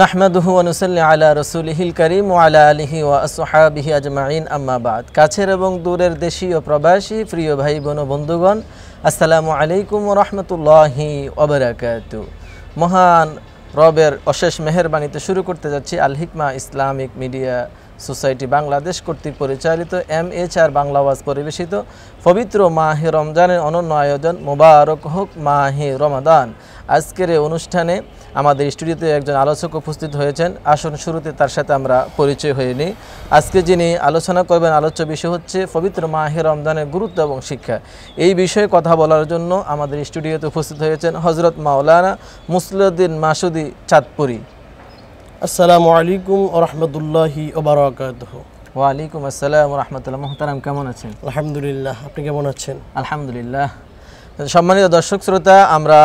নাহমাদুহু অনুসল্লি আলা রসুলহিল করিম ও আলা আলহি ও আসহাবিহি আজমাইন আম্মাবাদ কাছের এবং দূরের দেশি ও প্রবাসী প্রিয় ভাই বোন বন্ধুগণ আসসালামু আলাইকুম রহমতুল্লাহি ওবরাকাত মহান রবের অশেষ মেহরবানিতে শুরু করতে যাচ্ছি Al Hikma Islamic media society Bangladesh কর্তৃক পরিচালিত এম এইচ আর বাংলা পরিবেশিত পবিত্র মাহে রমজানের অনন্য আয়োজন মোবারক হোক মাহে রমাদান আজকের এই অনুষ্ঠানে আমাদের স্টুডিওতে একজন আলোচক উপস্থিত হয়েছেন আসন শুরুতে তার সাথে আমরা পরিচয় হয়ে আজকে যিনি আলোচনা করবেন আলোচ্য বিষয় হচ্ছে পবিত্র মাহে রমজানের গুরুত্ব এবং শিক্ষা এই বিষয়ে কথা বলার জন্য আমাদের স্টুডিওতে উপস্থিত হয়েছেন হজরত মাওলানা মুসলুদ্দিন মাসুদি চাঁদপুরি আসসালামু আলাইকুম রহমতুল্লাহি ওয়ালাইকুম আসসালাম রহমতুল্লাহ মোহতারাম কেমন আছেন আলহামদুলিল্লাহ আপনি কেমন আছেন আলহামদুলিল্লাহ সম্মানিত দর্শক শ্রোতা আমরা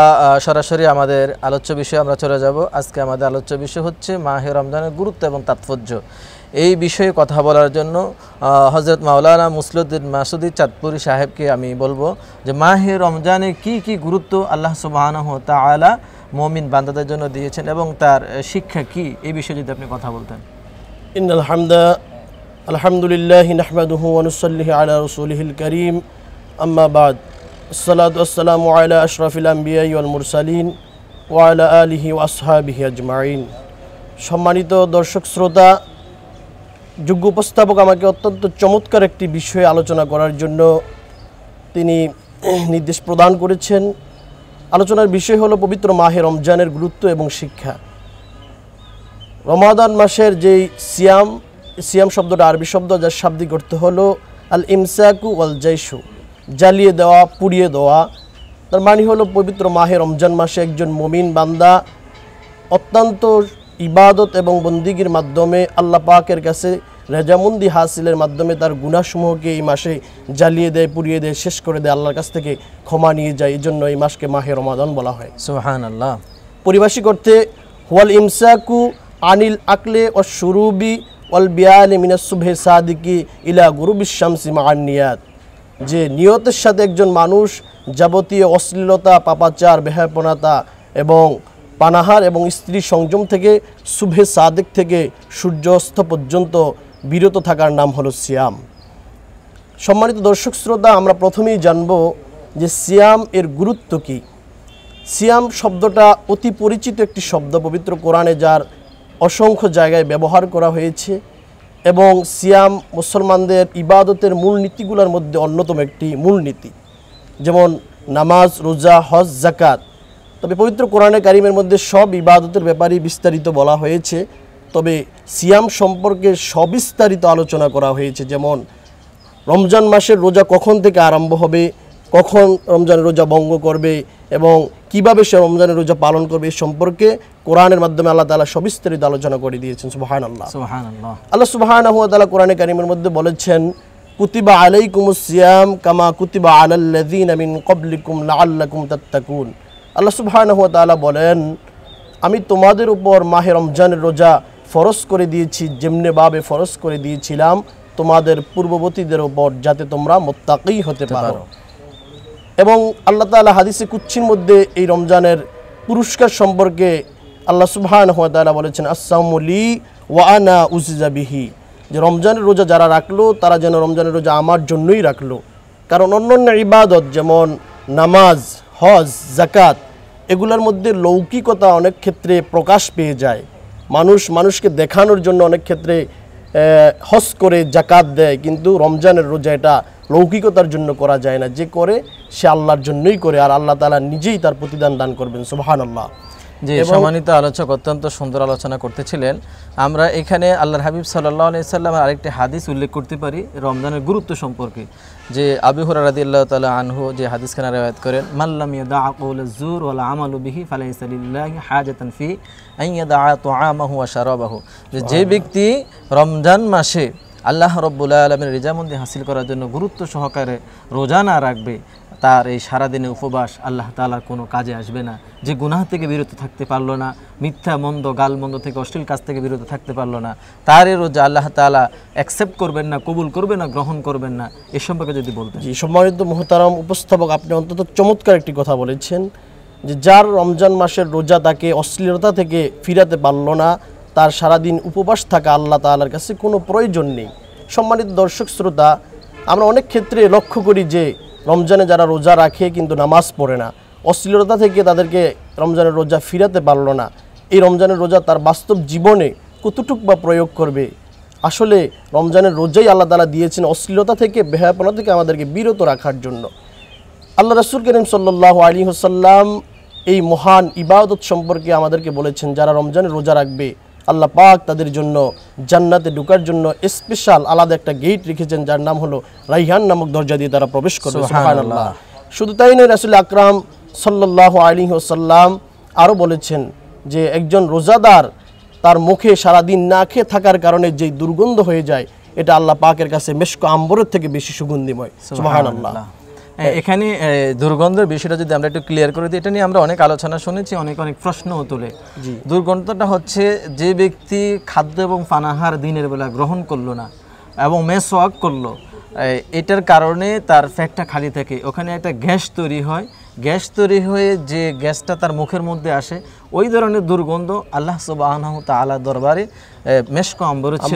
সরাসরি আমাদের আলোচ্য বিষয়ে আমরা চলে যাব আজকে আমাদের আলোচ্য বিষয় হচ্ছে মাহে রমজানের গুরুত্ব এবং তাৎপর্য এই বিষয়ে কথা বলার জন্য হজরত মাওলানা মুসলুদ্দিন মাসুদি চাঁদপুরি সাহেবকে আমি বলবো যে মাহে রমজানে কি কি গুরুত্ব আল্লাহ সুবাহানহ তালা মমিন বান্দাদের জন্য দিয়েছেন এবং তার শিক্ষা কি এই বিষয়ে যদি আপনি কথা বলতেন আলহামদুলিল্লাহ নাহমাদুহু আনুসল্লিহ আলা রসুলহিল করিম আম্মাবাদ মুরসালিন আজমাইন সম্মানিত দর্শক শ্রোতা যোগ্য উপস্থাপক আমাকে অত্যন্ত চমৎকার একটি বিষয়ে আলোচনা করার জন্য তিনি নির্দেশ প্রদান করেছেন আলোচনার বিষয় হলো পবিত্র মাহে রমজানের গুরুত্ব এবং শিক্ষা রমাদান মাসের যেই সিয়াম সিয়াম শব্দটা আরবি শব্দ যার শাব্দিক অর্থ হলো আল ইমসাকু ওয়াল জাইসু জ্বালিয়ে দেওয়া পুড়িয়ে দেওয়া তার মানে হলো পবিত্র মাহে রমজান মাসে একজন মমিন বান্দা অত্যন্ত ইবাদত এবং বন্দিগির মাধ্যমে আল্লাহ পাকের কাছে রেজামন্দি হাসিলের মাধ্যমে তার গুণাসমূহকে এই মাসে জ্বালিয়ে দেয় পুড়িয়ে দেয় শেষ করে দেয় আল্লাহর কাছ থেকে ক্ষমা নিয়ে যায় এই জন্য এই মাসকে মাহে রমাদান বলা হয় সোহান আল্লাহ পরিবাসী অর্থে হুয়াল ইমসাকু আনিল আকলে ও সুরুবি অল বিয়াল মিনাসুভে সাদিকি ইলা গুরু গুরুবিশ্যামসিমা আন্নিয়াত যে নিয়তের সাথে একজন মানুষ যাবতীয় অশ্লীলতা পাপাচার বেহাপনাতা এবং পানাহার এবং স্ত্রী সংযম থেকে শুভে সাদেক থেকে সূর্যাস্ত পর্যন্ত বিরত থাকার নাম হলো সিয়াম সম্মানিত দর্শক শ্রোতা আমরা প্রথমেই জানব যে সিয়াম এর গুরুত্ব কি সিয়াম শব্দটা অতি পরিচিত একটি শব্দ পবিত্র কোরআনে যার অসংখ্য জায়গায় ব্যবহার করা হয়েছে এবং সিয়াম মুসলমানদের ইবাদতের মূল নীতিগুলোর মধ্যে অন্যতম একটি মূল নীতি যেমন নামাজ রোজা হজ জাকাত তবে পবিত্র কোরআনে কারিমের মধ্যে সব ইবাদতের ব্যাপারে বিস্তারিত বলা হয়েছে তবে সিয়াম সম্পর্কে সবিস্তারিত আলোচনা করা হয়েছে যেমন রমজান মাসের রোজা কখন থেকে আরম্ভ হবে কখন রমজানের রোজা ভঙ্গ করবে এবং কিভাবে সে রমজানের রোজা পালন করবে এ সম্পর্কে কোরআনের মাধ্যমে আল্লাহ তালা সবিস্তারিত আলোচনা করে দিয়েছেন সুবাহান আল্লাহ আল্লাহ সুবাহান তালা কোরআনে কারিমের মধ্যে বলেছেন কুতিবা আলাই কুমুসিয়াম কামা কুতিবা আলাল্লাদিন আমিন কবলিকুম লাল্লাকুম তাত্তাকুন আল্লাহ সুবাহান তালা বলেন আমি তোমাদের উপর মাহে রমজানের রোজা ফরস করে দিয়েছি যেমনিভাবে ফরস করে দিয়েছিলাম তোমাদের পূর্ববর্তীদের উপর যাতে তোমরা মোত্তাকেই হতে পারো এবং আল্লাহ তালা হাদিসে কুচ্ছির মধ্যে এই রমজানের পুরস্কার সম্পর্কে আল্লাহ সুবাহ হুয়া বলেছেন আসসামলি ওয়ানা উজিজাবিহি যে রমজানের রোজা যারা রাখলো তারা যেন রমজানের রোজা আমার জন্যই রাখলো কারণ অন্যান্য ইবাদত যেমন নামাজ হজ জাকাত এগুলোর মধ্যে লৌকিকতা অনেক ক্ষেত্রে প্রকাশ পেয়ে যায় মানুষ মানুষকে দেখানোর জন্য অনেক ক্ষেত্রে হস করে জাকাত দেয় কিন্তু রমজানের রোজা এটা লৌকিকতার জন্য করা যায় না যে করে সে আল্লাহর জন্যই করে আর আল্লাহ তালা নিজেই তার প্রতিদান দান করবেন সুবাহান আল্লাহ জি সম্মানিত আলোচক অত্যন্ত সুন্দর আলোচনা করতেছিলেন আমরা এখানে আল্লাহর হাবিব সাল্লাহ সাল্লাম আরেকটি হাদিস উল্লেখ করতে পারি রমজানের গুরুত্ব সম্পর্কে যে আবি হুরা রাদি আল্লাহ তালা আনহু যে হাদিস খানা রেওয়াত করেন মাল্লাম জুর ওলা আমালু বিহি ফালাইসালিল্লাহ হাজাতান ফি আইয়াদা যে ব্যক্তি রমজান মাসে আল্লাহ রব্বুল্লা আলমের রেজামন্দি হাসিল করার জন্য গুরুত্ব সহকারে রোজা না রাখবে তার এই সারাদিনে উপবাস আল্লাহ তালার কোনো কাজে আসবে না যে গুনাহ থেকে বিরত থাকতে পারলো না মিথ্যা মন্দ গাল মন্দ থেকে অশ্লীল কাজ থেকে বিরত থাকতে পারলো না তার এ রোজা আল্লাহ তালা অ্যাকসেপ্ট করবেন না কবুল করবে না গ্রহণ করবেন না এ সম্পর্কে যদি বলতেন এই সম্মানিত মহতারম উপস্থাপক আপনি অন্তত চমৎকার একটি কথা বলেছেন যে যার রমজান মাসের রোজা তাকে অশ্লীলতা থেকে ফিরাতে পারলো না তার সারাদিন উপবাস থাকা আল্লাহ তালার কাছে কোনো প্রয়োজন নেই সম্মানিত দর্শক শ্রোতা আমরা অনেক ক্ষেত্রে লক্ষ্য করি যে রমজানে যারা রোজা রাখে কিন্তু নামাজ পড়ে না অশ্লীলতা থেকে তাদেরকে রমজানের রোজা ফিরাতে পারল না এই রমজানের রোজা তার বাস্তব জীবনে কতটুক বা প্রয়োগ করবে আসলে রমজানের রোজাই আল্লাহ তালা দিয়েছেন অশ্লীলতা থেকে বেহায়াপনা থেকে আমাদেরকে বিরত রাখার জন্য আল্লাহ রসুল করিম সাল্লাহ আলী হোসাল্লাম এই মহান ইবাদত সম্পর্কে আমাদেরকে বলেছেন যারা রমজানের রোজা রাখবে আল্লাহ পাক তাদের জন্য জান্নাতে ঢুকার জন্য স্পেশাল আলাদা একটা গেট রেখেছেন যার নাম হলো রাইহান নামক দরজা দিয়ে তারা প্রবেশ করবে শুধু তাই নয় রাসুল আকরাম সাল্লাহ আলী ওসাল্লাম আরও বলেছেন যে একজন রোজাদার তার মুখে সারাদিন না খেয়ে থাকার কারণে যেই দুর্গন্ধ হয়ে যায় এটা আল্লাহ পাকের কাছে মেশক আম্বরের থেকে বেশি সুগন্ধিময় সুহান আল্লাহ এখানে দুর্গন্ধের বিষয়টা যদি আমরা একটু ক্লিয়ার করে দিই এটা নিয়ে আমরা অনেক আলোচনা শুনেছি অনেক অনেক প্রশ্নও তুলে দুর্গন্ধটা হচ্ছে যে ব্যক্তি খাদ্য এবং পানাহার দিনের বেলা গ্রহণ করলো না এবং মেসওয়াক করলো এটার কারণে তার ফ্যাটটা খালি থাকে ওখানে একটা গ্যাস তৈরি হয় গ্যাস তৈরি হয়ে যে গ্যাসটা তার মুখের মধ্যে আসে ওই ধরনের দুর্গন্ধ আল্লাহ সুবাহ তালা দরবারে মেশক আম্বরুচি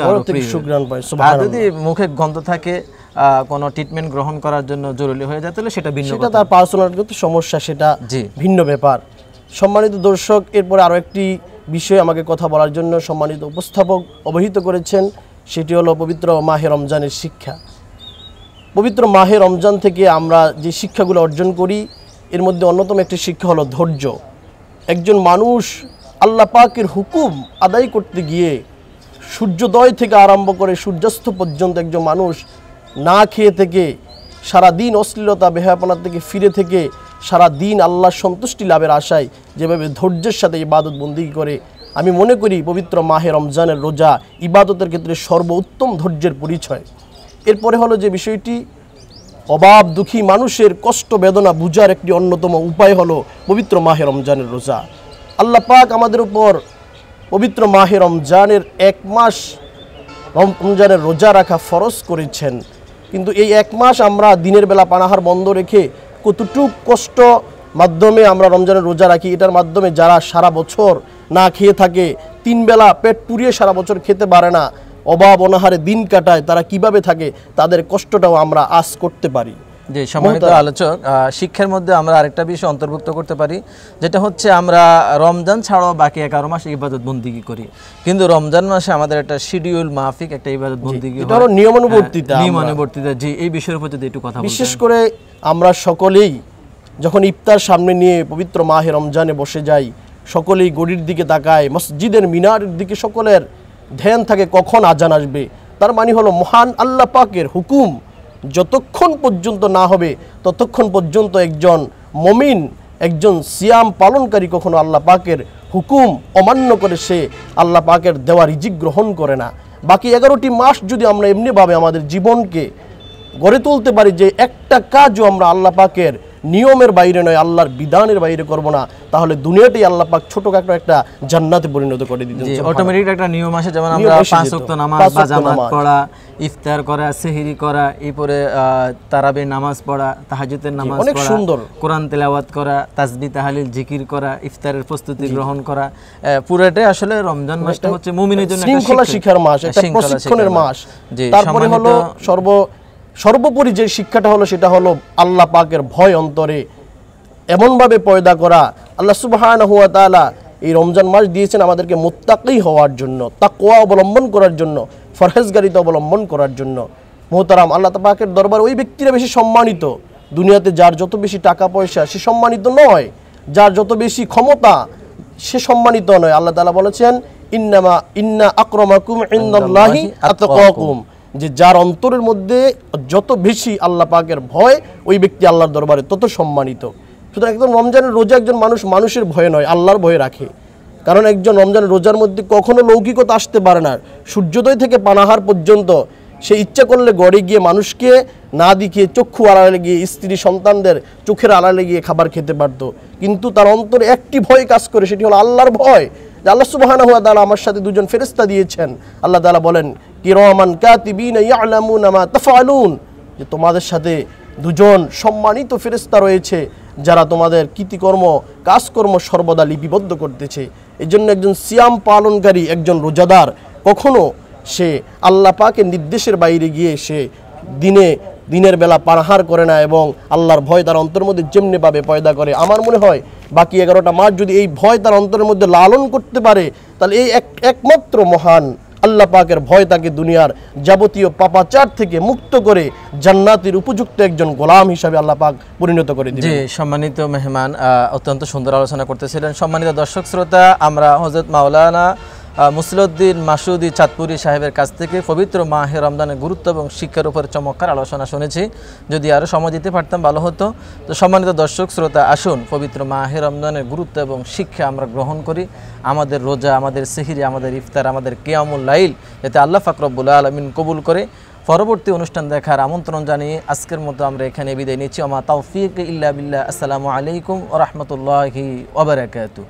আর যদি মুখে গন্ধ থাকে কোনো ট্রিটমেন্ট গ্রহণ করার জন্য জরুরি হয়ে যায় তাহলে সেটা ভিন্ন তার তার কিন্তু সমস্যা সেটা ভিন্ন ব্যাপার সম্মানিত দর্শক এরপরে আরও একটি বিষয়ে আমাকে কথা বলার জন্য সম্মানিত উপস্থাপক অবহিত করেছেন সেটি হলো পবিত্র মাহে রমজানের শিক্ষা পবিত্র মাহে রমজান থেকে আমরা যে শিক্ষাগুলো অর্জন করি এর মধ্যে অন্যতম একটি শিক্ষা হলো ধৈর্য একজন মানুষ আল্লাহ পাকের হুকুম আদায় করতে গিয়ে সূর্যোদয় থেকে আরম্ভ করে সূর্যাস্ত পর্যন্ত একজন মানুষ না খেয়ে থেকে সারা দিন অশ্লীলতা বেহাপনা থেকে ফিরে থেকে সারা দিন আল্লাহ সন্তুষ্টি লাভের আশায় যেভাবে ধৈর্যের সাথে ইবাদত বন্দি করে আমি মনে করি পবিত্র মাহে রমজানের রোজা ইবাদতের ক্ষেত্রে সর্বোত্তম ধৈর্যের পরিচয় এরপরে হলো যে বিষয়টি অভাব দুঃখী মানুষের কষ্ট বেদনা বুঝার একটি অন্যতম উপায় হলো পবিত্র মাহে রমজানের রোজা আল্লাহ পাক আমাদের উপর পবিত্র মাহে রমজানের এক মাস রমজানের রোজা রাখা ফরজ করেছেন কিন্তু এই এক মাস আমরা দিনের বেলা পানাহার বন্ধ রেখে কতটুক কষ্ট মাধ্যমে আমরা রমজানের রোজা রাখি এটার মাধ্যমে যারা সারা বছর না খেয়ে থাকে তিন বেলা পেট পুড়িয়ে সারা বছর খেতে পারে না অভাব অনাহারে দিন কাটায় তারা কিভাবে থাকে তাদের কষ্টটাও আমরা আজ করতে পারি যে সম্মানিত আলোচক শিক্ষার মধ্যে আমরা আরেকটা বিষয় অন্তর্ভুক্ত করতে পারি যেটা হচ্ছে আমরা রমজান ছাড়াও বাকি এগারো মাস ইবাদত বন্দিগি করি কিন্তু রমজান মাসে আমাদের একটা শিডিউল মাফিক একটা ইবাদত বন্দিগি নিয়মানুবর্তিতা হ্যাঁ, নিয়মানুবর্তিতা জি এই বিষয়ের উপর যদি একটু কথা বিশেষ করে আমরা সকলেই যখন ইফতার সামনে নিয়ে পবিত্র মাহে রমজানে বসে যাই সকলেই গড়ির দিকে তাকায় মসজিদের মিনারের দিকে সকলের ধ্যান থাকে কখন আজান আসবে তার মানে হলো মহান আল্লাহ পাকের হুকুম যতক্ষণ পর্যন্ত না হবে ততক্ষণ পর্যন্ত একজন মমিন একজন সিয়াম পালনকারী কখনো আল্লাহ পাকের হুকুম অমান্য করে সে আল্লাহ পাকের দেওয়া রিজিক গ্রহণ করে না বাকি এগারোটি মাস যদি আমরা এমনিভাবে আমাদের জীবনকে গড়ে তুলতে পারি যে একটা কাজও আমরা আল্লাহ পাকের নিয়মের বাইরে নয় আল্লাহর বিধানের বাইরে করব না তাহলে দুনিয়াটাই আল্লাহ পাক ছোটখাটো একটা জান্নাতে পরিণত করে দিতে অটোমেটিক একটা নিয়ম আসে যেমন আমরা পাঁচ ওয়াক্ত নামাজ বা জামাত পড়া ইফতার করা সেহরি করা এরপরে তারাবে নামাজ পড়া তাহাজুতের নামাজ অনেক সুন্দর কোরআন তেলাওয়াত করা তাসবি তাহালিল জিকির করা ইফতারের প্রস্তুতি গ্রহণ করা পুরোটাই আসলে রমজান মানে মাসটা হচ্ছে মুমিনের জন্য শৃঙ্খলা শিক্ষার মাস হ্যাঁ, একটা প্রশিক্ষণের মাস তারপরে হলো সর্ব সর্বোপরি যে শিক্ষাটা হলো সেটা হলো আল্লাহ পাকের ভয় অন্তরে এমনভাবে পয়দা করা আল্লাহ সুবাহান হুয়া তালা এই রমজান মাস দিয়েছেন আমাদেরকে মোত্তাকি হওয়ার জন্য কোয়া অবলম্বন করার জন্য ফরহেজগারিতা অবলম্বন করার জন্য মোহতারাম আল্লাহ পাকের দরবার ওই ব্যক্তিরা বেশি সম্মানিত দুনিয়াতে যার যত বেশি টাকা পয়সা সে সম্মানিত নয় যার যত বেশি ক্ষমতা সে সম্মানিত নয় আল্লাহ তালা বলেছেন ইন্নামা ইন্না আক্রমাকুম ইন্দাল্লাহি আত্মকুম যে যার অন্তরের মধ্যে যত বেশি আল্লাহ পাকের ভয় ওই ব্যক্তি আল্লাহর দরবারে তত সম্মানিত সুতরাং একদম রমজানের রোজা একজন মানুষ মানুষের ভয়ে নয় আল্লাহর ভয়ে রাখে কারণ একজন রমজানের রোজার মধ্যে কখনো লৌকিকতা আসতে পারে না সূর্যোদয় থেকে পানাহার পর্যন্ত সে ইচ্ছা করলে গড়ে গিয়ে মানুষকে না দেখিয়ে চক্ষু আড়ালে গিয়ে স্ত্রী সন্তানদের চোখের আড়ালে গিয়ে খাবার খেতে পারত কিন্তু তার অন্তরে একটি ভয় কাজ করে সেটি হলো আল্লাহর ভয় যে আল্লাহ সুবাহানা হুয়া তালা আমার সাথে দুজন ফেরেস্তা দিয়েছেন আল্লাহ তালা বলেন কিরমান কাতিবিন ইয়ালামুন আমা তাফালুন যে তোমাদের সাথে দুজন সম্মানিত ফেরেস্তা রয়েছে যারা তোমাদের কৃতিকর্ম কাজকর্ম সর্বদা লিপিবদ্ধ করতেছে এই জন্য একজন সিয়াম পালনকারী একজন রোজাদার কখনো সে আল্লাহ পাকের নির্দেশের বাইরে গিয়ে সে দিনে দিনের বেলা পানাহার করে না এবং আল্লাহর ভয় তার অন্তর মধ্যে যেমনিভাবে পয়দা করে আমার মনে হয় বাকি এগারোটা মাস যদি এই ভয় তার অন্তরের মধ্যে লালন করতে পারে তাহলে এই এক একমাত্র মহান আল্লাহ পাকের ভয় তাকে দুনিয়ার যাবতীয় পাপাচার থেকে মুক্ত করে জান্নাতির উপযুক্ত একজন গোলাম হিসাবে আল্লাহ পাক পরিণত করে দিয়ে সম্মানিত মেহমান অত্যন্ত সুন্দর আলোচনা করতেছিলেন সম্মানিত দর্শক শ্রোতা আমরা হজরত মাওলানা মুসলিউদ্দিন মাসুদি চাঁদপুরি সাহেবের কাছ থেকে পবিত্র মাহে রমজানের গুরুত্ব এবং শিক্ষার উপর চমৎকার আলোচনা শুনেছি যদি আরও সময় দিতে পারতাম ভালো হতো তো সম্মানিত দর্শক শ্রোতা আসুন পবিত্র মাহে রমজানের গুরুত্ব এবং শিক্ষা আমরা গ্রহণ করি আমাদের রোজা আমাদের সিহিরি আমাদের ইফতার আমাদের কেয়ামুল লাইল যাতে আল্লাহ ফাকরবুল আলমিন কবুল করে পরবর্তী অনুষ্ঠান দেখার আমন্ত্রণ জানিয়ে আজকের মতো আমরা এখানে বিদায় নিচ্ছি আমা তাওফিক ইল্লা বিল্লাহ আসসালামু আলাইকুম ও রহমতুল্লাহি ওবরাকাতু